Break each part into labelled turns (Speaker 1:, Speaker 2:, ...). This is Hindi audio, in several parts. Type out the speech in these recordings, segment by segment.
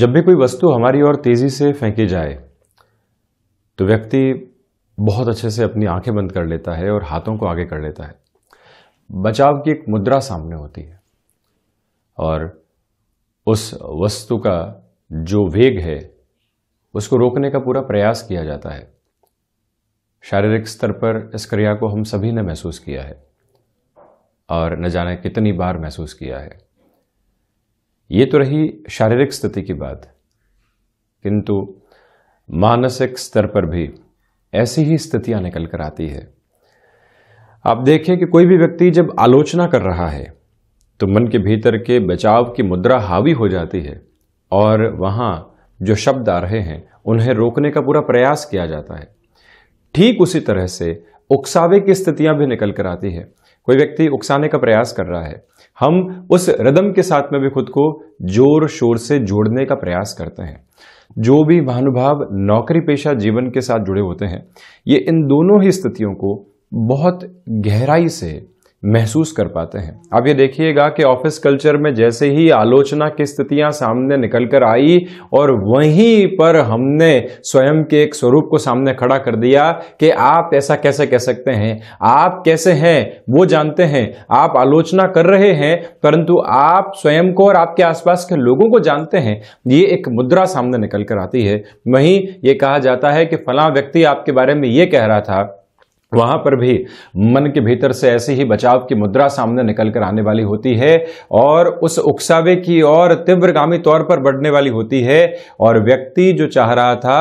Speaker 1: जब भी कोई वस्तु हमारी ओर तेज़ी से फेंकी जाए तो व्यक्ति बहुत अच्छे से अपनी आंखें बंद कर लेता है और हाथों को आगे कर लेता है बचाव की एक मुद्रा सामने होती है और उस वस्तु का जो वेग है उसको रोकने का पूरा प्रयास किया जाता है शारीरिक स्तर पर इस क्रिया को हम सभी ने महसूस किया है और न जाने कितनी बार महसूस किया है ये तो रही शारीरिक स्थिति की बात किंतु मानसिक स्तर पर भी ऐसी ही स्थितियां निकल कर आती है आप देखें कि कोई भी व्यक्ति जब आलोचना कर रहा है तो मन के भीतर के बचाव की मुद्रा हावी हो जाती है और वहाँ जो शब्द आ रहे हैं उन्हें रोकने का पूरा प्रयास किया जाता है ठीक उसी तरह से उकसावे की स्थितियां भी निकल कर आती है कोई व्यक्ति उकसाने का प्रयास कर रहा है हम उस रदम के साथ में भी खुद को जोर शोर से जोड़ने का प्रयास करते हैं जो भी महानुभाव नौकरी पेशा जीवन के साथ जुड़े होते हैं ये इन दोनों ही स्थितियों को बहुत गहराई से महसूस कर पाते हैं आप ये देखिएगा कि ऑफिस कल्चर में जैसे ही आलोचना की स्थितियां सामने निकल कर आई और वहीं पर हमने स्वयं के एक स्वरूप को सामने खड़ा कर दिया कि आप ऐसा कैसे कह सकते हैं आप कैसे हैं वो जानते हैं आप आलोचना कर रहे हैं परंतु आप स्वयं को और आपके आसपास के लोगों को जानते हैं ये एक मुद्रा सामने निकल कर आती है वहीं ये कहा जाता है कि फला व्यक्ति आपके बारे में ये कह रहा था वहां पर भी मन के भीतर से ऐसी ही बचाव की मुद्रा सामने निकल कर आने वाली होती है और उस उकसावे की और तीव्रगामी तौर पर बढ़ने वाली होती है और व्यक्ति जो चाह रहा था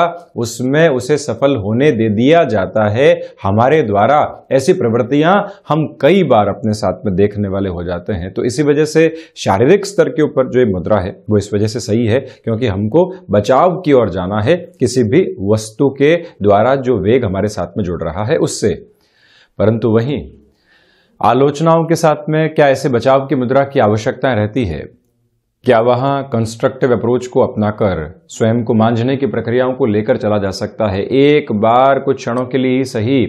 Speaker 1: उसमें उसे सफल होने दे दिया जाता है हमारे द्वारा ऐसी प्रवृत्तियां हम कई बार अपने साथ में देखने वाले हो जाते हैं तो इसी वजह से शारीरिक स्तर के ऊपर जो ये मुद्रा है वो इस वजह से सही है क्योंकि हमको बचाव की ओर जाना है किसी भी वस्तु के द्वारा जो वेग हमारे साथ में जुड़ रहा है उससे परंतु वहीं आलोचनाओं के साथ में क्या ऐसे बचाव की मुद्रा की आवश्यकता रहती है क्या वहां कंस्ट्रक्टिव अप्रोच को अपनाकर स्वयं को मांझने की प्रक्रियाओं को लेकर चला जा सकता है एक बार कुछ क्षणों के लिए ही सही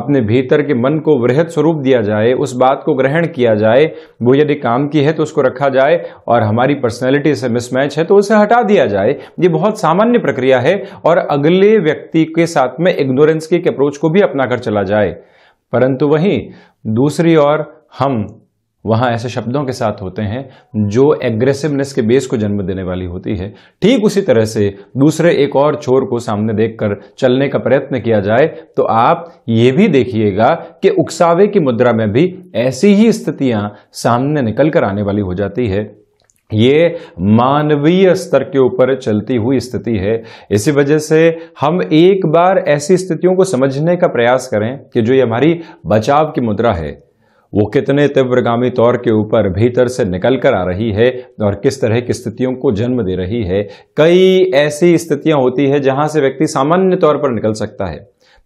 Speaker 1: अपने भीतर के मन को वृहद स्वरूप दिया जाए उस बात को ग्रहण किया जाए वो यदि काम की है तो उसको रखा जाए और हमारी पर्सनैलिटी से मिसमैच है तो उसे हटा दिया जाए ये बहुत सामान्य प्रक्रिया है और अगले व्यक्ति के साथ में इग्नोरेंस के अप्रोच को भी अपना चला जाए परंतु वहीं दूसरी ओर हम वहाँ ऐसे शब्दों के साथ होते हैं जो एग्रेसिवनेस के बेस को जन्म देने वाली होती है ठीक उसी तरह से दूसरे एक और छोर को सामने देखकर चलने का प्रयत्न किया जाए तो आप ये भी देखिएगा कि उकसावे की मुद्रा में भी ऐसी ही स्थितियां सामने निकल कर आने वाली हो जाती है ये मानवीय स्तर के ऊपर चलती हुई स्थिति है इसी वजह से हम एक बार ऐसी स्थितियों को समझने का प्रयास करें कि जो ये हमारी बचाव की मुद्रा है वो कितने तीव्रगामी तौर के ऊपर भीतर से निकल कर आ रही है और किस तरह की स्थितियों को जन्म दे रही है कई ऐसी स्थितियां होती है जहां से व्यक्ति सामान्य तौर पर निकल सकता है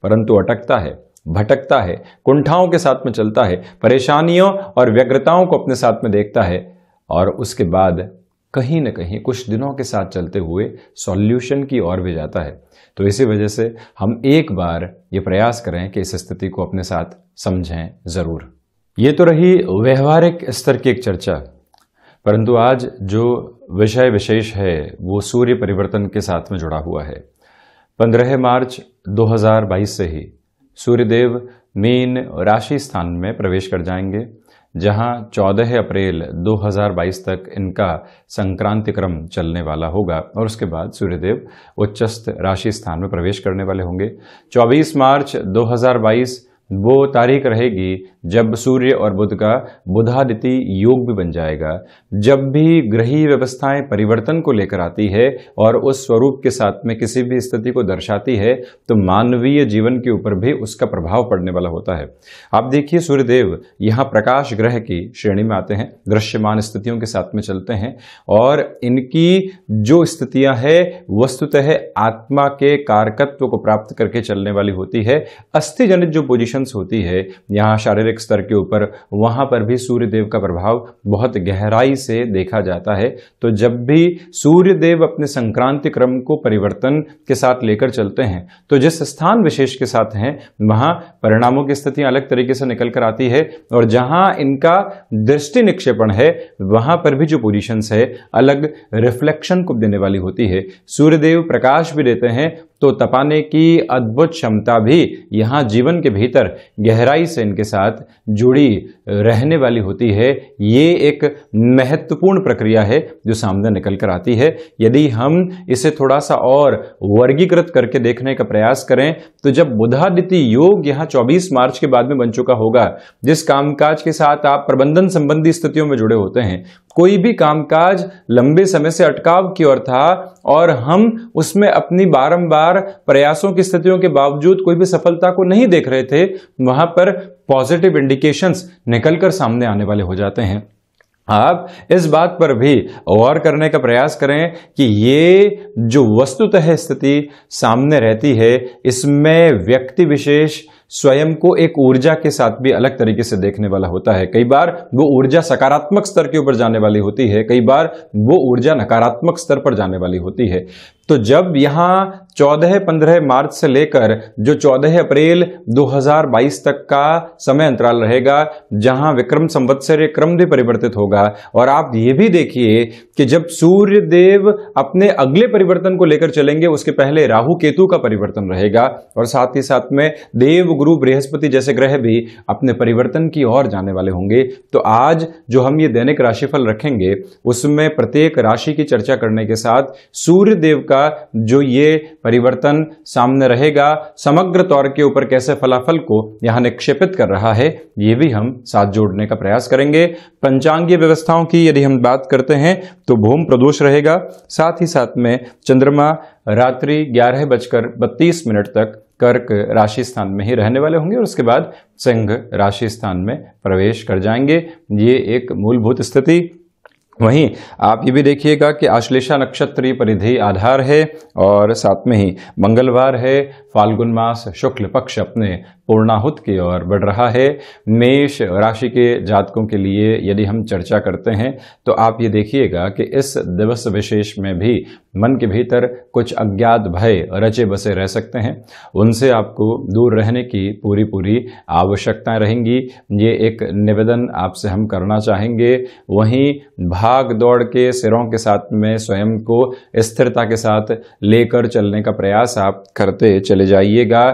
Speaker 1: परंतु अटकता है भटकता है कुंठाओं के साथ में चलता है परेशानियों और व्यग्रताओं को अपने साथ में देखता है और उसके बाद कहीं ना कहीं कुछ दिनों के साथ चलते हुए सॉल्यूशन की ओर भी जाता है तो इसी वजह से हम एक बार ये प्रयास करें कि इस स्थिति को अपने साथ समझें ज़रूर ये तो रही व्यवहारिक स्तर की एक चर्चा परंतु आज जो विषय विशेष है वो सूर्य परिवर्तन के साथ में जुड़ा हुआ है 15 मार्च 2022 से ही सूर्यदेव मीन राशि स्थान में प्रवेश कर जाएंगे जहां 14 अप्रैल 2022 तक इनका संक्रांति क्रम चलने वाला होगा और उसके बाद सूर्यदेव उच्चस्थ राशि स्थान में प्रवेश करने वाले होंगे 24 मार्च 2022 वो तारीख रहेगी जब सूर्य और बुध का बुधादिति योग भी बन जाएगा जब भी ग्रही व्यवस्थाएं परिवर्तन को लेकर आती है और उस स्वरूप के साथ में किसी भी स्थिति को दर्शाती है तो मानवीय जीवन के ऊपर भी उसका प्रभाव पड़ने वाला होता है आप देखिए सूर्यदेव यहाँ प्रकाश ग्रह की श्रेणी में आते हैं दृश्यमान स्थितियों के साथ में चलते हैं और इनकी जो स्थितियाँ है वस्तुतः आत्मा के कारकत्व को प्राप्त करके चलने वाली होती है अस्थिजनित जो पोजिशन फ्लक्चुएशंस होती है यहाँ शारीरिक स्तर के ऊपर वहाँ पर भी सूर्यदेव का प्रभाव बहुत गहराई से देखा जाता है तो जब भी सूर्यदेव अपने संक्रांति क्रम को परिवर्तन के साथ लेकर चलते हैं तो जिस स्थान विशेष के साथ हैं वहाँ परिणामों की स्थिति अलग तरीके से निकल कर आती है और जहाँ इनका दृष्टि निक्षेपण है वहाँ पर भी जो पोजिशंस है अलग रिफ्लेक्शन को देने वाली होती है सूर्यदेव प्रकाश भी देते हैं तो तपाने की अद्भुत क्षमता भी यहाँ जीवन के भीतर गहराई से इनके साथ जुड़ी रहने वाली होती है ये एक महत्वपूर्ण प्रक्रिया है जो सामने निकल कर आती है यदि हम इसे थोड़ा सा और वर्गीकृत करके देखने का प्रयास करें तो जब बुधादित्य योग यहां 24 मार्च के बाद में बन चुका होगा जिस कामकाज के साथ आप प्रबंधन संबंधी स्थितियों में जुड़े होते हैं कोई भी कामकाज लंबे समय से अटकाव की ओर था और हम उसमें अपनी बारंबार प्रयासों की स्थितियों के बावजूद कोई भी सफलता को नहीं देख रहे थे वहां पर पॉजिटिव इंडिकेशंस निकलकर सामने आने वाले हो जाते हैं आप इस बात पर भी गौर करने का प्रयास करें कि ये जो वस्तुतः स्थिति सामने रहती है इसमें व्यक्ति विशेष स्वयं को एक ऊर्जा के साथ भी अलग तरीके से देखने वाला होता है कई बार वो ऊर्जा सकारात्मक स्तर के ऊपर जाने वाली होती है कई बार वो ऊर्जा नकारात्मक स्तर पर जाने वाली होती है तो जब यहाँ 14-15 मार्च से लेकर जो 14 अप्रैल 2022 तक का समय अंतराल रहेगा जहां विक्रम संवत्सर क्रम भी परिवर्तित होगा और आप ये भी देखिए कि जब सूर्य देव अपने अगले परिवर्तन को लेकर चलेंगे उसके पहले राहु केतु का परिवर्तन रहेगा और साथ ही साथ में देव गुरु बृहस्पति जैसे ग्रह भी अपने परिवर्तन की ओर जाने वाले होंगे तो आज जो हम ये दैनिक राशिफल रखेंगे उसमें प्रत्येक राशि की चर्चा करने के साथ सूर्यदेव का होगा जो ये परिवर्तन सामने रहेगा समग्र तौर के ऊपर कैसे फलाफल को यहाँ निक्षेपित कर रहा है ये भी हम साथ जोड़ने का प्रयास करेंगे पंचांगीय व्यवस्थाओं की यदि हम बात करते हैं तो भूम प्रदोष रहेगा साथ ही साथ में चंद्रमा रात्रि ग्यारह बजकर बत्तीस मिनट तक कर्क राशि स्थान में ही रहने वाले होंगे और उसके बाद सिंह राशि स्थान में प्रवेश कर जाएंगे ये एक मूलभूत स्थिति वहीं आप ये भी देखिएगा कि आश्लेषा नक्षत्र परिधि आधार है और साथ में ही मंगलवार है फाल्गुन मास शुक्ल पक्ष अपने पूर्णाहुत की ओर बढ़ रहा है मेष राशि के जातकों के लिए यदि हम चर्चा करते हैं तो आप ये देखिएगा कि इस दिवस विशेष में भी मन के भीतर कुछ अज्ञात भय रचे बसे रह सकते हैं उनसे आपको दूर रहने की पूरी पूरी आवश्यकताएं रहेंगी ये एक निवेदन आपसे हम करना चाहेंगे वहीं भाग दौड़ के सिरों के साथ में स्वयं को स्थिरता के साथ लेकर चलने का प्रयास आप करते चले जाइएगा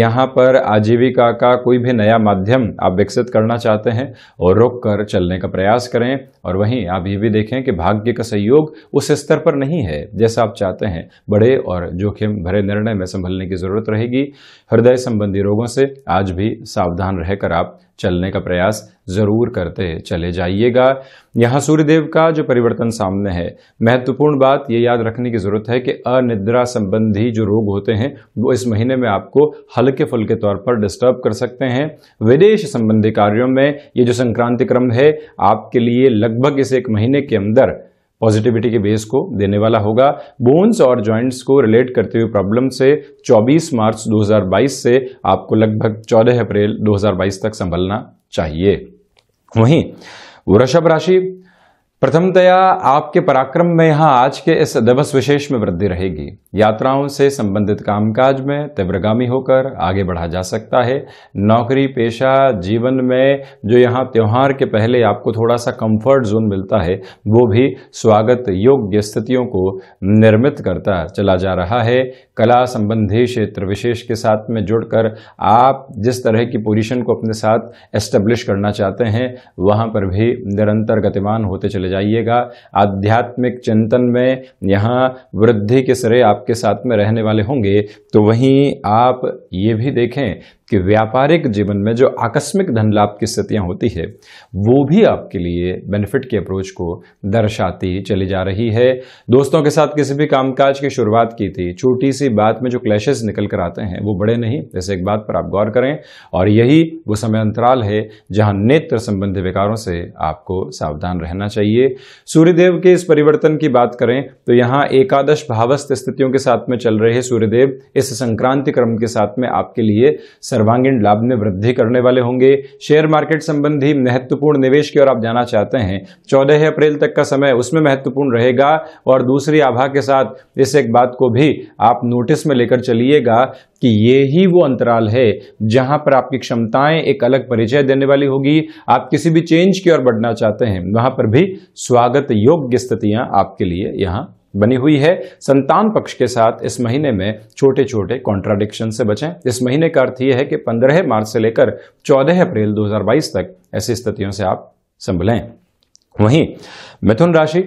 Speaker 1: यहाँ पर आजीविका का कोई भी नया माध्यम आप विकसित करना चाहते हैं और रुक कर चलने का प्रयास करें और वहीं आप ये भी देखें कि भाग्य का सहयोग उस स्तर पर नहीं है जैसा आप चाहते हैं बड़े और जोखिम भरे निर्णय में संभलने की ज़रूरत रहेगी हृदय संबंधी रोगों से आज भी सावधान रहकर आप चलने का प्रयास ज़रूर करते चले जाइएगा यहाँ सूर्यदेव का जो परिवर्तन सामने है महत्वपूर्ण बात ये याद रखने की ज़रूरत है कि अनिद्रा संबंधी जो रोग होते हैं वो इस महीने में आपको हल्के फुल्के तौर पर डिस्टर्ब कर सकते हैं विदेश संबंधी कार्यों में ये जो संक्रांति क्रम है आपके लिए लग लगभग इस एक महीने के अंदर पॉजिटिविटी के बेस को देने वाला होगा बोन्स और जॉइंट्स को रिलेट करते हुए प्रॉब्लम से 24 मार्च 2022 से आपको लगभग 14 अप्रैल 2022 तक संभलना चाहिए वहीं वृषभ राशि प्रथमतया आपके पराक्रम में यहाँ आज के इस दिवस विशेष में वृद्धि रहेगी यात्राओं से संबंधित कामकाज में तीव्रगामी होकर आगे बढ़ा जा सकता है नौकरी पेशा जीवन में जो यहाँ त्यौहार के पहले आपको थोड़ा सा कंफर्ट जोन मिलता है वो भी स्वागत योग्य स्थितियों को निर्मित करता चला जा रहा है कला संबंधी क्षेत्र विशेष के साथ में जुड़कर आप जिस तरह की पोजिशन को अपने साथ एस्टेब्लिश करना चाहते हैं वहाँ पर भी निरंतर गतिमान होते चले जाइएगा आध्यात्मिक चिंतन में यहाँ वृद्धि के सरे आपके साथ में रहने वाले होंगे तो वहीं आप ये भी देखें कि व्यापारिक जीवन में जो आकस्मिक धन लाभ की स्थितियां होती है वो भी आपके लिए बेनिफिट के अप्रोच को दर्शाती चली जा रही है दोस्तों के साथ किसी भी कामकाज की शुरुआत की थी छोटी सी बात में जो क्लैशेस निकल कर आते हैं वो बड़े नहीं जैसे एक बात पर आप गौर करें और यही वो समय अंतराल है जहां नेत्र संबंधी विकारों से आपको सावधान रहना चाहिए सूर्यदेव के इस परिवर्तन की बात करें तो यहाँ एकादश भावस्थ स्थितियों के साथ में चल रहे सूर्यदेव इस संक्रांति क्रम के साथ में आपके लिए सर्व सर्वांगीण लाभ में वृद्धि करने वाले होंगे शेयर मार्केट संबंधी महत्वपूर्ण निवेश की ओर आप जाना चाहते हैं चौदह अप्रैल तक का समय उसमें महत्वपूर्ण रहेगा और दूसरी आभा के साथ इस एक बात को भी आप नोटिस में लेकर चलिएगा कि ये ही वो अंतराल है जहां पर आपकी क्षमताएं एक अलग परिचय देने वाली होगी आप किसी भी चेंज की ओर बढ़ना चाहते हैं वहां पर भी स्वागत योग्य स्थितियां आपके लिए यहां बनी हुई है संतान पक्ष के साथ इस महीने में छोटे छोटे कॉन्ट्राडिक्शन से बचें इस महीने का अर्थ यह है कि 15 मार्च से लेकर 14 अप्रैल 2022 तक ऐसी स्थितियों से आप संभलें वहीं मिथुन राशि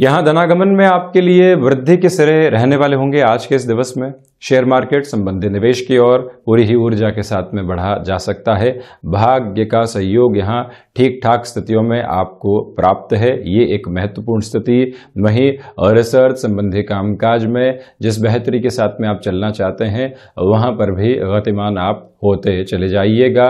Speaker 1: यहां धनागमन में आपके लिए वृद्धि के सिरे रहने वाले होंगे आज के इस दिवस में शेयर मार्केट संबंधी निवेश की ओर पूरी ही ऊर्जा के साथ में बढ़ा जा सकता है भाग्य का सहयोग यहाँ ठीक ठाक स्थितियों में आपको प्राप्त है ये एक महत्वपूर्ण स्थिति वहीं रिसर्च संबंधी कामकाज में जिस बेहतरी के साथ में आप चलना चाहते हैं वहाँ पर भी गतिमान आप होते चले जाइएगा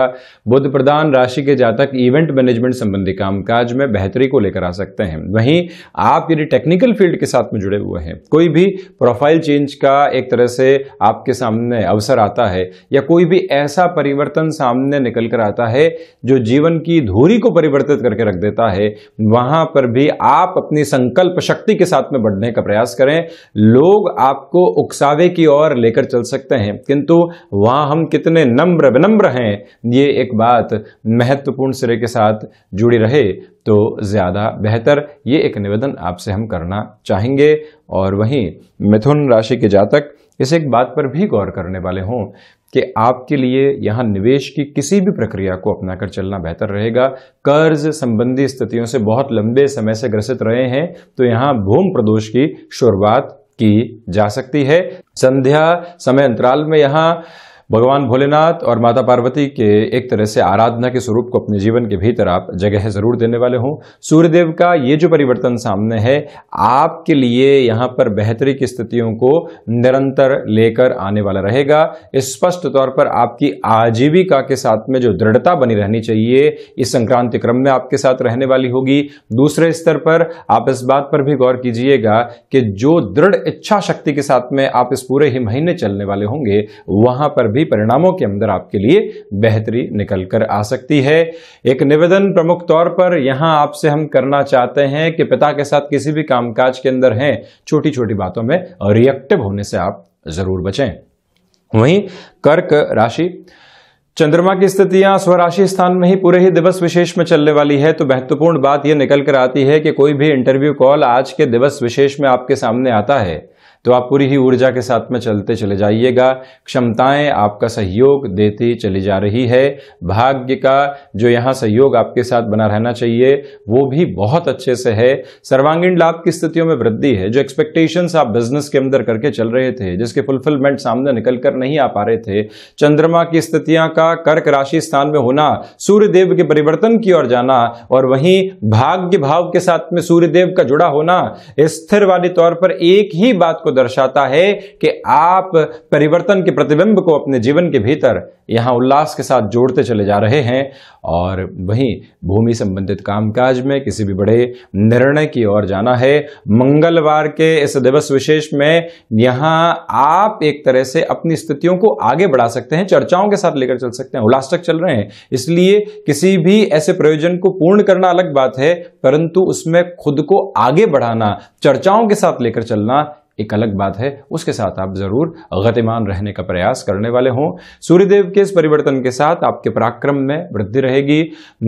Speaker 1: बुद्ध प्रदान राशि के जातक इवेंट मैनेजमेंट संबंधी कामकाज में बेहतरी को लेकर आ सकते हैं वहीं आप यदि टेक्निकल फील्ड के साथ में जुड़े हुए हैं कोई भी प्रोफाइल चेंज का एक तरह से आपके सामने अवसर आता है या कोई भी ऐसा परिवर्तन सामने निकल कर आता है जो जीवन की धूरी को परिवर्तित करके रख देता है वहां पर भी आप अपनी संकल्प शक्ति के साथ में बढ़ने का प्रयास करें लोग आपको उकसावे की ओर लेकर चल सकते हैं किंतु वहां हम कितने नम्र विनम्र हैं ये एक बात महत्वपूर्ण सिरे के साथ जुड़ी रहे तो ज़्यादा बेहतर ये एक निवेदन आपसे हम करना चाहेंगे और वहीं मिथुन राशि के जातक इस एक बात पर भी गौर करने वाले हों कि आपके लिए यहाँ निवेश की किसी भी प्रक्रिया को अपनाकर चलना बेहतर रहेगा कर्ज संबंधी स्थितियों से बहुत लंबे समय से ग्रसित रहे हैं तो यहाँ भूम प्रदोष की शुरुआत की जा सकती है संध्या समय अंतराल में यहाँ भगवान भोलेनाथ और माता पार्वती के एक तरह से आराधना के स्वरूप को अपने जीवन के भीतर आप जगह जरूर देने वाले हों सूर्यदेव का ये जो परिवर्तन सामने है आपके लिए यहाँ पर बेहतरी की स्थितियों को निरंतर लेकर आने वाला रहेगा स्पष्ट तौर पर आपकी आजीविका के साथ में जो दृढ़ता बनी रहनी चाहिए इस संक्रांति क्रम में आपके साथ रहने वाली होगी दूसरे स्तर पर आप इस बात पर भी गौर कीजिएगा कि जो दृढ़ इच्छा शक्ति के साथ में आप इस पूरे ही महीने चलने वाले होंगे वहां पर सभी परिणामों के अंदर आपके लिए बेहतरी निकल कर आ सकती है एक निवेदन प्रमुख तौर पर यहाँ आपसे हम करना चाहते हैं कि पिता के साथ किसी भी कामकाज के अंदर हैं छोटी छोटी बातों में रिएक्टिव होने से आप जरूर बचें वहीं कर्क राशि चंद्रमा की स्थितियां स्वराशि स्थान में ही पूरे ही दिवस विशेष में चलने वाली है तो महत्वपूर्ण बात यह निकल कर आती है कि कोई भी इंटरव्यू कॉल आज के दिवस विशेष में आपके सामने आता है तो आप पूरी ही ऊर्जा के साथ में चलते चले जाइएगा क्षमताएं आपका सहयोग देती चली जा रही है भाग्य का जो यहाँ सहयोग आपके साथ बना रहना चाहिए वो भी बहुत अच्छे से है सर्वांगीण लाभ की स्थितियों में वृद्धि है जो एक्सपेक्टेशंस आप बिजनेस के अंदर करके चल रहे थे जिसके फुलफिलमेंट सामने निकल कर नहीं आ पा रहे थे चंद्रमा की स्थितियां का कर्क राशि स्थान में होना सूर्यदेव के परिवर्तन की ओर जाना और वहीं भाग्य भाव के साथ में सूर्यदेव का जुड़ा होना स्थिर वाले तौर पर एक ही बात को दर्शाता है कि आप परिवर्तन के प्रतिबिंब को अपने जीवन के भीतर यहाँ उल्लास के साथ जोड़ते चले जा रहे हैं और वहीं भूमि संबंधित कामकाज में किसी भी बड़े निर्णय की ओर जाना है मंगलवार के इस दिवस विशेष में यहाँ आप एक तरह से अपनी स्थितियों को आगे बढ़ा सकते हैं चर्चाओं के साथ लेकर चल सकते हैं उल्लास तक चल रहे हैं इसलिए किसी भी ऐसे प्रयोजन को पूर्ण करना अलग बात है परंतु उसमें खुद को आगे बढ़ाना चर्चाओं के साथ लेकर चलना एक अलग बात है उसके साथ आप जरूर गतिमान रहने का प्रयास करने वाले हों सूर्यदेव के इस परिवर्तन के साथ आपके पराक्रम में वृद्धि रहेगी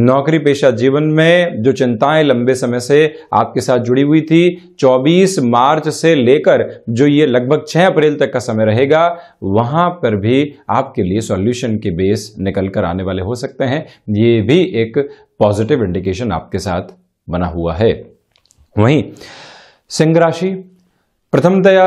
Speaker 1: नौकरी पेशा जीवन में जो चिंताएं लंबे समय से आपके साथ जुड़ी हुई थी 24 मार्च से लेकर जो ये लगभग 6 अप्रैल तक का समय रहेगा वहां पर भी आपके लिए सॉल्यूशन के बेस निकल कर आने वाले हो सकते हैं ये भी एक पॉजिटिव इंडिकेशन आपके साथ बना हुआ है वहीं सिंह राशि प्रथमतया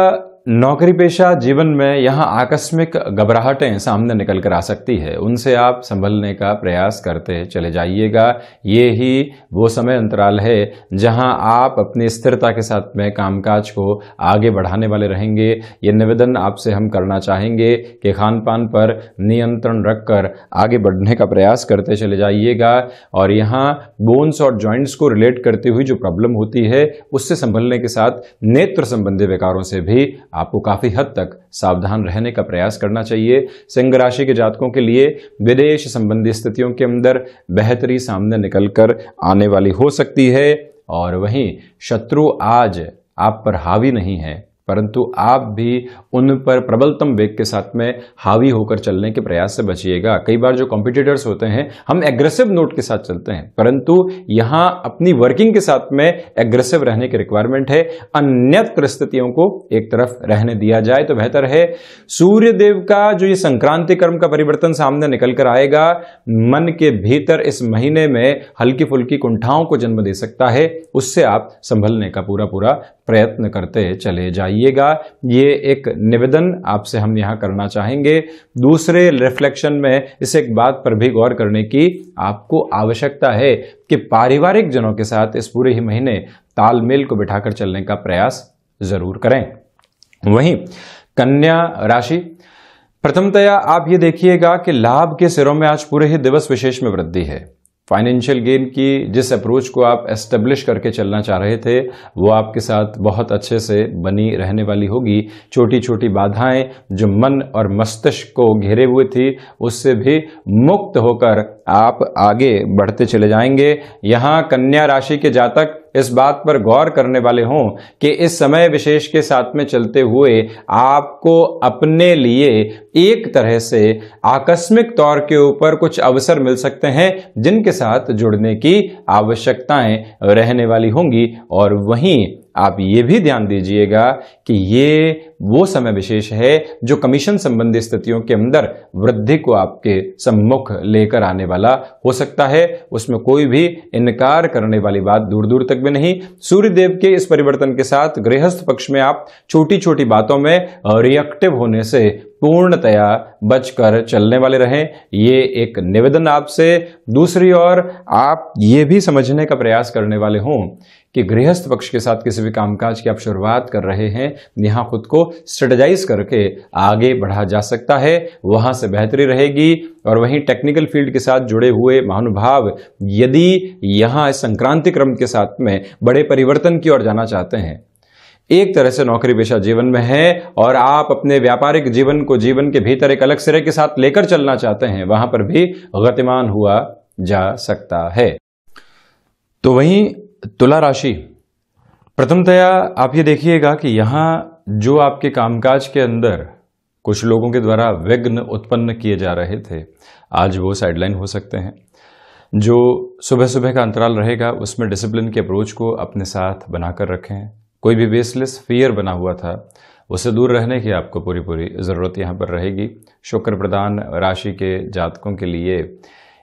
Speaker 1: नौकरी पेशा जीवन में यहाँ आकस्मिक घबराहटें सामने निकल कर आ सकती है उनसे आप संभलने का प्रयास करते चले जाइएगा ये ही वो समय अंतराल है जहाँ आप अपनी स्थिरता के साथ में कामकाज को आगे बढ़ाने वाले रहेंगे ये निवेदन आपसे हम करना चाहेंगे कि खान पान पर नियंत्रण रख कर आगे बढ़ने का प्रयास करते चले जाइएगा और यहाँ बोन्स और जॉइंट्स को रिलेट करते हुई जो प्रॉब्लम होती है उससे संभलने के साथ नेत्र संबंधी विकारों से भी आपको काफ़ी हद तक सावधान रहने का प्रयास करना चाहिए सिंह राशि के जातकों के लिए विदेश संबंधी स्थितियों के अंदर बेहतरी सामने निकल कर आने वाली हो सकती है और वहीं शत्रु आज आप पर हावी नहीं है परंतु आप भी उन पर प्रबलतम वेग के साथ में हावी होकर चलने के प्रयास से बचिएगा कई बार जो कॉम्पिटिटर्स होते हैं हम एग्रेसिव नोट के साथ चलते हैं परंतु यहां अपनी वर्किंग के साथ में एग्रेसिव रहने की रिक्वायरमेंट है अन्य परिस्थितियों को एक तरफ रहने दिया जाए तो बेहतर है सूर्य देव का जो ये संक्रांति कर्म का परिवर्तन सामने निकल कर आएगा मन के भीतर इस महीने में हल्की फुल्की कुंठाओं को जन्म दे सकता है उससे आप संभलने का पूरा पूरा प्रयत्न करते चले जाइए बताइएगा ये एक निवेदन आपसे हम यहाँ करना चाहेंगे दूसरे रिफ्लेक्शन में इस एक बात पर भी गौर करने की आपको आवश्यकता है कि पारिवारिक जनों के साथ इस पूरे ही महीने तालमेल को बिठाकर चलने का प्रयास जरूर करें वहीं कन्या राशि प्रथमतया आप ये देखिएगा कि लाभ के सिरों में आज पूरे ही दिवस विशेष में वृद्धि है फाइनेंशियल गेन की जिस अप्रोच को आप एस्टेब्लिश करके चलना चाह रहे थे वो आपके साथ बहुत अच्छे से बनी रहने वाली होगी छोटी छोटी बाधाएं जो मन और मस्तिष्क को घेरे हुए थी उससे भी मुक्त होकर आप आगे बढ़ते चले जाएंगे यहाँ कन्या राशि के जातक इस बात पर गौर करने वाले हों कि इस समय विशेष के साथ में चलते हुए आपको अपने लिए एक तरह से आकस्मिक तौर के ऊपर कुछ अवसर मिल सकते हैं जिनके साथ जुड़ने की आवश्यकताएं रहने वाली होंगी और वहीं आप ये भी ध्यान दीजिएगा कि ये वो समय विशेष है जो कमीशन संबंधी स्थितियों के अंदर वृद्धि को आपके सम्मुख लेकर आने वाला हो सकता है उसमें कोई भी इनकार करने वाली बात दूर दूर तक भी नहीं सूर्यदेव के इस परिवर्तन के साथ गृहस्थ पक्ष में आप छोटी छोटी बातों में रिएक्टिव होने से पूर्णतया बचकर चलने वाले रहें ये एक निवेदन आपसे दूसरी ओर आप ये भी समझने का प्रयास करने वाले हों कि गृहस्थ पक्ष के साथ किसी भी कामकाज की आप शुरुआत कर रहे हैं यहाँ खुद को स्ट्रेटजाइज करके आगे बढ़ा जा सकता है वहाँ से बेहतरी रहेगी और वहीं टेक्निकल फील्ड के साथ जुड़े हुए महानुभाव यदि यहाँ संक्रांति क्रम के साथ में बड़े परिवर्तन की ओर जाना चाहते हैं एक तरह से नौकरी पेशा जीवन में है और आप अपने व्यापारिक जीवन को जीवन के भीतर एक अलग सिरे के साथ लेकर चलना चाहते हैं वहां पर भी गतिमान हुआ जा सकता है तो वहीं तुला राशि प्रथमतया आप ये देखिएगा कि यहां जो आपके कामकाज के अंदर कुछ लोगों के द्वारा विघ्न उत्पन्न किए जा रहे थे आज वो साइडलाइन हो सकते हैं जो सुबह सुबह का अंतराल रहेगा उसमें डिसिप्लिन के अप्रोच को अपने साथ बनाकर रखें कोई भी बेसलेस फियर बना हुआ था उससे दूर रहने की आपको पूरी पूरी ज़रूरत यहाँ पर रहेगी शुक्र प्रदान राशि के जातकों के लिए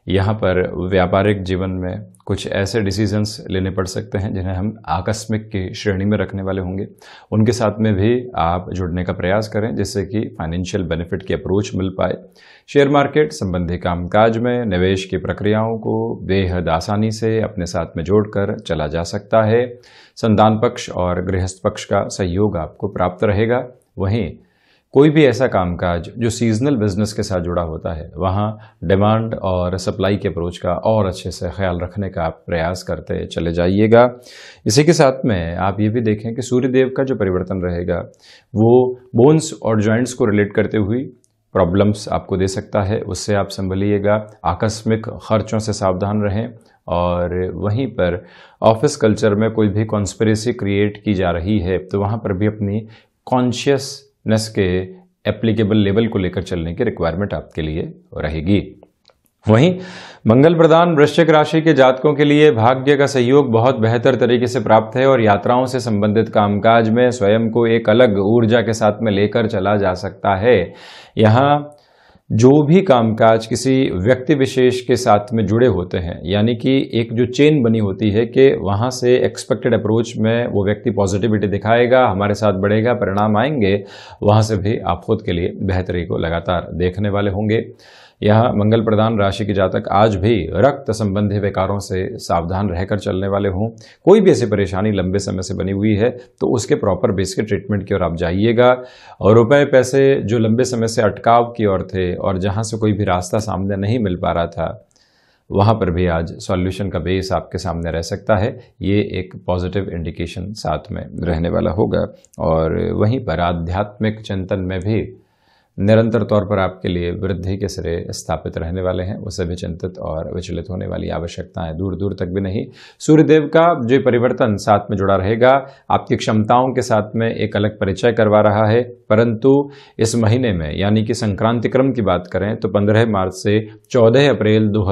Speaker 1: यहाँ पर व्यापारिक जीवन में कुछ ऐसे डिसीजंस लेने पड़ सकते हैं जिन्हें हम आकस्मिक की श्रेणी में रखने वाले होंगे उनके साथ में भी आप जुड़ने का प्रयास करें जिससे कि फाइनेंशियल बेनिफिट की अप्रोच मिल पाए शेयर मार्केट संबंधी कामकाज में निवेश की प्रक्रियाओं को बेहद आसानी से अपने साथ में जोड़कर चला जा सकता है संतान पक्ष और गृहस्थ पक्ष का सहयोग आपको प्राप्त रहेगा वहीं कोई भी ऐसा कामकाज जो सीजनल बिजनेस के साथ जुड़ा होता है वहाँ डिमांड और सप्लाई के अप्रोच का और अच्छे से ख्याल रखने का आप प्रयास करते चले जाइएगा इसी के साथ में आप ये भी देखें कि सूर्यदेव का जो परिवर्तन रहेगा वो बोन्स और जॉइंट्स को रिलेट करते हुए प्रॉब्लम्स आपको दे सकता है उससे आप संभलिएगा आकस्मिक खर्चों से सावधान रहें और वहीं पर ऑफिस कल्चर में कोई भी कॉन्स्परेसी क्रिएट की जा रही है तो वहाँ पर भी अपनी कॉन्शियसनेस के एप्लीकेबल लेवल को लेकर चलने की रिक्वायरमेंट आपके लिए रहेगी वहीं मंगल प्रदान वृश्चिक राशि के जातकों के लिए भाग्य का सहयोग बहुत बेहतर तरीके से प्राप्त है और यात्राओं से संबंधित कामकाज में स्वयं को एक अलग ऊर्जा के साथ में लेकर चला जा सकता है यहाँ जो भी कामकाज किसी व्यक्ति विशेष के साथ में जुड़े होते हैं यानी कि एक जो चेन बनी होती है कि वहाँ से एक्सपेक्टेड अप्रोच में वो व्यक्ति पॉजिटिविटी दिखाएगा हमारे साथ बढ़ेगा परिणाम आएंगे वहाँ से भी आप खुद के लिए बेहतरी को लगातार देखने वाले होंगे यह मंगल प्रदान राशि के जातक आज भी रक्त संबंधी विकारों से सावधान रहकर चलने वाले हों कोई भी ऐसी परेशानी लंबे समय से बनी हुई है तो उसके प्रॉपर बेस के ट्रीटमेंट की ओर आप जाइएगा और रुपए पैसे जो लंबे समय से अटकाव की ओर थे और जहाँ से कोई भी रास्ता सामने नहीं मिल पा रहा था वहाँ पर भी आज सॉल्यूशन का बेस आपके सामने रह सकता है ये एक पॉजिटिव इंडिकेशन साथ में रहने वाला होगा और वहीं पर आध्यात्मिक चिंतन में भी निरंतर तौर पर आपके लिए वृद्धि के सिरे स्थापित रहने वाले हैं वो सभी चिंतित और विचलित होने वाली आवश्यकताएं दूर दूर तक भी नहीं सूर्यदेव का जो परिवर्तन साथ में जुड़ा रहेगा आपकी क्षमताओं के साथ में एक अलग परिचय करवा रहा है परंतु इस महीने में यानी कि संक्रांति क्रम की बात करें तो पंद्रह मार्च से चौदह अप्रैल दो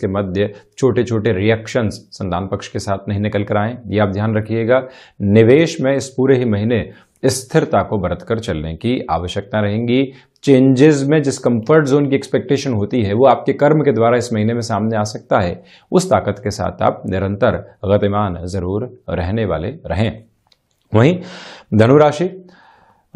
Speaker 1: के मध्य छोटे छोटे रिएक्शंस संतान पक्ष के साथ नहीं निकल कर आए ये आप ध्यान रखिएगा निवेश में इस पूरे ही महीने स्थिरता को बरत कर चलने की आवश्यकता रहेगी चेंजेस में जिस कंफर्ट जोन की एक्सपेक्टेशन होती है वो आपके कर्म के द्वारा इस महीने में सामने आ सकता है उस ताकत के साथ आप निरंतर गतिमान जरूर रहने वाले रहें वहीं धनुराशि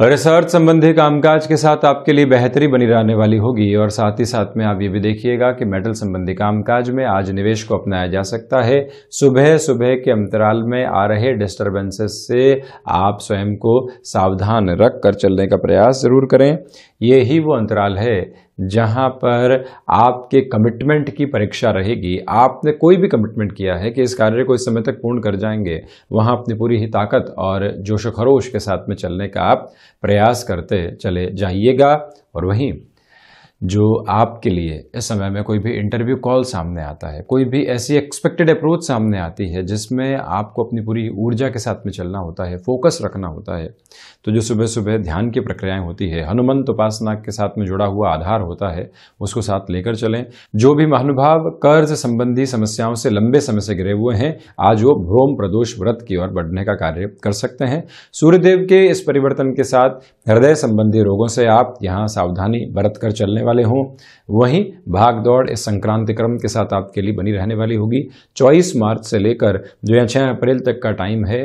Speaker 1: रिसर्च संबंधी कामकाज के साथ आपके लिए बेहतरी बनी रहने वाली होगी और साथ ही साथ में आप ये भी देखिएगा कि मेटल संबंधी कामकाज में आज निवेश को अपनाया जा सकता है सुबह सुबह के अंतराल में आ रहे डिस्टरबेंसेस से आप स्वयं को सावधान रख कर चलने का प्रयास जरूर करें ये ही वो अंतराल है जहां पर आपके कमिटमेंट की परीक्षा रहेगी आपने कोई भी कमिटमेंट किया है कि इस कार्य को इस समय तक पूर्ण कर जाएंगे वहां अपनी पूरी ही ताकत और जोश खरोश के साथ में चलने का आप प्रयास करते चले जाइएगा और वहीं जो आपके लिए इस समय में कोई भी इंटरव्यू कॉल सामने आता है कोई भी ऐसी एक्सपेक्टेड अप्रोच सामने आती है जिसमें आपको अपनी पूरी ऊर्जा के साथ में चलना होता है फोकस रखना होता है तो जो सुबह सुबह ध्यान की प्रक्रियाएं होती है हनुमंत उपासना के साथ में जुड़ा हुआ आधार होता है उसको साथ लेकर चलें जो भी महानुभाव कर्ज संबंधी समस्याओं से लंबे समय से घिरे हुए हैं आज वो भ्रोम प्रदोष व्रत की ओर बढ़ने का कार्य कर सकते हैं सूर्यदेव के इस परिवर्तन के साथ हृदय संबंधी रोगों से आप यहाँ सावधानी बरत कर चलने वाले वाले हों वहीं भाग दौड़ इस संक्रांति क्रम के साथ आपके लिए बनी रहने वाली होगी 24 मार्च से लेकर जो या छः अप्रैल तक का टाइम है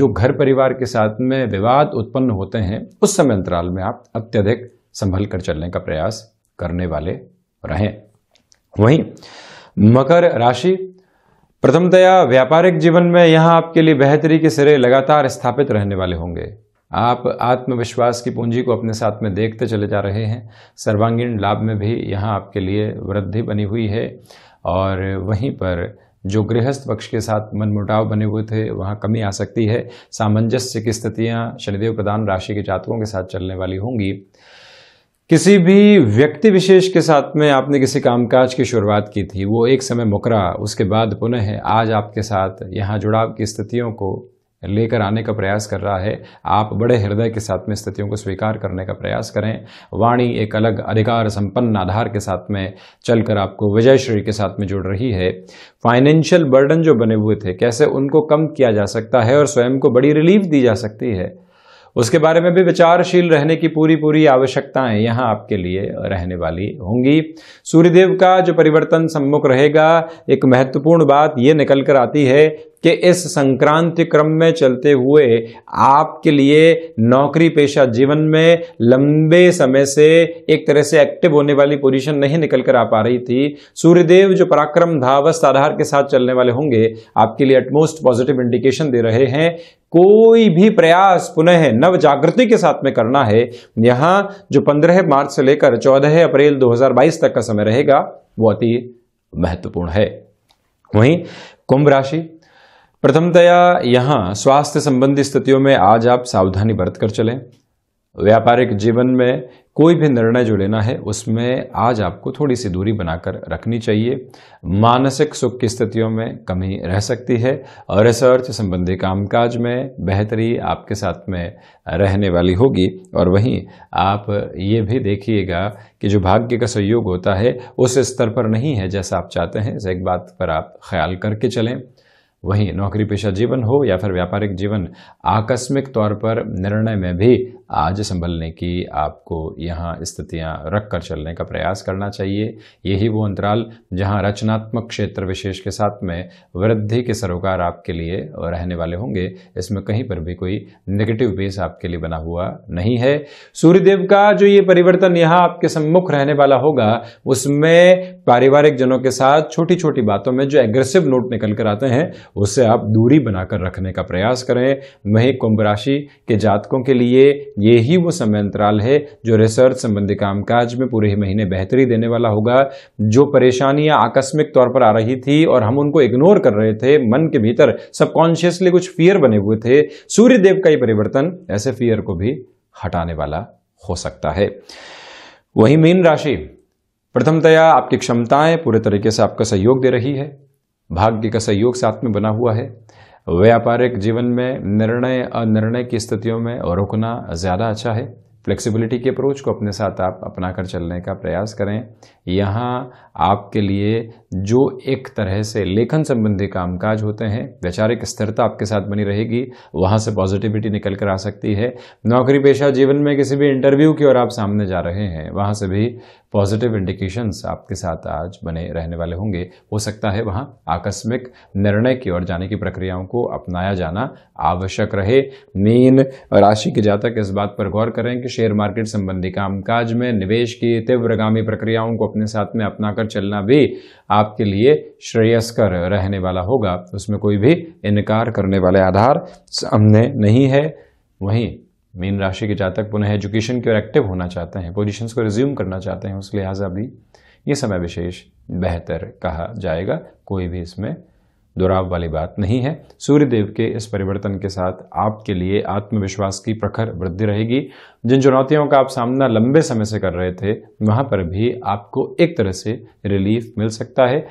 Speaker 1: जो घर परिवार के साथ में विवाद उत्पन्न होते हैं उस समय अंतराल में आप अत्यधिक संभल कर चलने का प्रयास करने वाले रहें वहीं मकर राशि प्रथमतया व्यापारिक जीवन में यहाँ आपके लिए बेहतरी के सिरे लगातार स्थापित रहने वाले होंगे आप आत्मविश्वास की पूंजी को अपने साथ में देखते चले जा रहे हैं सर्वांगीण लाभ में भी यहाँ आपके लिए वृद्धि बनी हुई है और वहीं पर जो गृहस्थ पक्ष के साथ मनमुटाव बने हुए थे वहाँ कमी आ सकती है सामंजस्य की स्थितियाँ शनिदेव प्रदान राशि के जातकों के साथ चलने वाली होंगी किसी भी व्यक्ति विशेष के साथ में आपने किसी कामकाज की शुरुआत की थी वो एक समय मुकरा उसके बाद पुनः आज आपके साथ यहाँ जुड़ाव की स्थितियों को लेकर आने का प्रयास कर रहा है आप बड़े हृदय के साथ में स्थितियों को स्वीकार करने का प्रयास करें वाणी एक अलग अधिकार संपन्न आधार के साथ में चलकर आपको विजय श्री के साथ में जुड़ रही है फाइनेंशियल बर्डन जो बने हुए थे कैसे उनको कम किया जा सकता है और स्वयं को बड़ी रिलीफ दी जा सकती है उसके बारे में भी विचारशील रहने की पूरी पूरी आवश्यकताएं यहाँ आपके लिए रहने वाली होंगी सूर्यदेव का जो परिवर्तन सम्मुख रहेगा एक महत्वपूर्ण बात ये निकल कर आती है कि इस संक्रांति क्रम में चलते हुए आपके लिए नौकरी पेशा जीवन में लंबे समय से एक तरह से एक्टिव होने वाली पोजीशन नहीं निकल कर आ पा रही थी सूर्यदेव जो पराक्रम धावस्त आधार के साथ चलने वाले होंगे आपके लिए एटमोस्ट पॉजिटिव इंडिकेशन दे रहे हैं कोई भी प्रयास पुनः नव जागृति के साथ में करना है यहाँ जो 15 मार्च से लेकर 14 अप्रैल 2022 तक का समय रहेगा वो अति महत्वपूर्ण है वहीं कुंभ राशि प्रथमतया यहाँ स्वास्थ्य संबंधी स्थितियों में आज आप सावधानी बरत कर चलें व्यापारिक जीवन में कोई भी निर्णय जो लेना है उसमें आज आपको थोड़ी सी दूरी बनाकर रखनी चाहिए मानसिक सुख की स्थितियों में कमी रह सकती है और रिसर्च संबंधी कामकाज में बेहतरी आपके साथ में रहने वाली होगी और वहीं आप ये भी देखिएगा कि जो भाग्य का सहयोग होता है उस स्तर पर नहीं है जैसा आप चाहते हैं इस एक बात पर आप ख्याल करके चलें वहीं नौकरी पेशा जीवन हो या फिर व्यापारिक जीवन आकस्मिक तौर पर निर्णय में भी आज संभलने की आपको यहाँ स्थितियाँ रख कर चलने का प्रयास करना चाहिए यही वो अंतराल जहाँ रचनात्मक क्षेत्र विशेष के साथ में वृद्धि के सरोकार आपके लिए रहने वाले होंगे इसमें कहीं पर भी कोई नेगेटिव बेस आपके लिए बना हुआ नहीं है सूर्यदेव का जो ये परिवर्तन यहाँ आपके सम्मुख रहने वाला होगा उसमें पारिवारिक जनों के साथ छोटी छोटी बातों में जो एग्रेसिव नोट निकल कर आते हैं उससे आप दूरी बनाकर रखने का प्रयास करें वहीं कुंभ राशि के जातकों के लिए ये ही वो समय अंतराल है जो रिसर्च संबंधी कामकाज में पूरे ही महीने बेहतरी देने वाला होगा जो परेशानियां आकस्मिक तौर पर आ रही थी और हम उनको इग्नोर कर रहे थे मन के भीतर सबकॉन्शियसली कुछ फियर बने हुए थे सूर्य देव का ये परिवर्तन ऐसे फियर को भी हटाने वाला हो सकता है वही मीन राशि प्रथमतया आपकी क्षमताएं पूरे तरीके से आपका सहयोग दे रही है भाग्य का सहयोग साथ में बना हुआ है व्यापारिक जीवन में निर्णय अनिर्णय की स्थितियों में रुकना ज़्यादा अच्छा है फ्लेक्सिबिलिटी के अप्रोच को अपने साथ आप अपना कर चलने का प्रयास करें यहाँ आपके लिए जो एक तरह से लेखन संबंधी कामकाज होते हैं वैचारिक स्थिरता आपके साथ बनी रहेगी वहाँ से पॉजिटिविटी निकल कर आ सकती है नौकरी पेशा जीवन में किसी भी इंटरव्यू की ओर आप सामने जा रहे हैं वहाँ से भी पॉजिटिव इंडिकेशंस आपके साथ आज बने रहने वाले होंगे हो सकता है वहाँ आकस्मिक निर्णय की ओर जाने की प्रक्रियाओं को अपनाया जाना आवश्यक रहे मीन राशि के जातक इस बात पर गौर करें कि शेयर मार्केट संबंधी कामकाज में निवेश की तीव्रगामी प्रक्रियाओं को अपने साथ में अपनाकर चलना भी आप आपके लिए श्रेयस्कर रहने वाला होगा उसमें कोई भी इनकार करने वाले आधार सामने नहीं है वहीं मीन राशि के जातक पुनः एजुकेशन की ओर एक्टिव होना चाहते हैं पोजिशन को रिज्यूम करना चाहते हैं उस लिहाजा भी ये समय विशेष बेहतर कहा जाएगा कोई भी इसमें दुराव वाली बात नहीं है सूर्यदेव के इस परिवर्तन के साथ आपके लिए आत्मविश्वास की प्रखर वृद्धि रहेगी जिन चुनौतियों का आप सामना लंबे समय से कर रहे थे वहां पर भी आपको एक तरह से रिलीफ मिल सकता है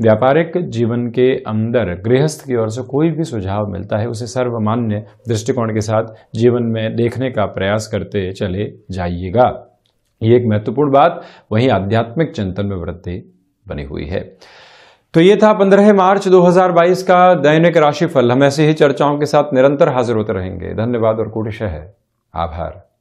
Speaker 1: व्यापारिक जीवन के अंदर गृहस्थ की ओर से कोई भी सुझाव मिलता है उसे सर्वमान्य दृष्टिकोण के साथ जीवन में देखने का प्रयास करते चले जाइएगा ये एक महत्वपूर्ण बात वहीं आध्यात्मिक चिंतन में वृद्धि बनी हुई है तो ये था 15 मार्च 2022 का दैनिक राशिफल हम ऐसे ही चर्चाओं के साथ निरंतर हाजिर होते रहेंगे धन्यवाद और कुटिश है आभार